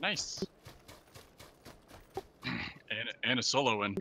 Nice. and, and a solo win.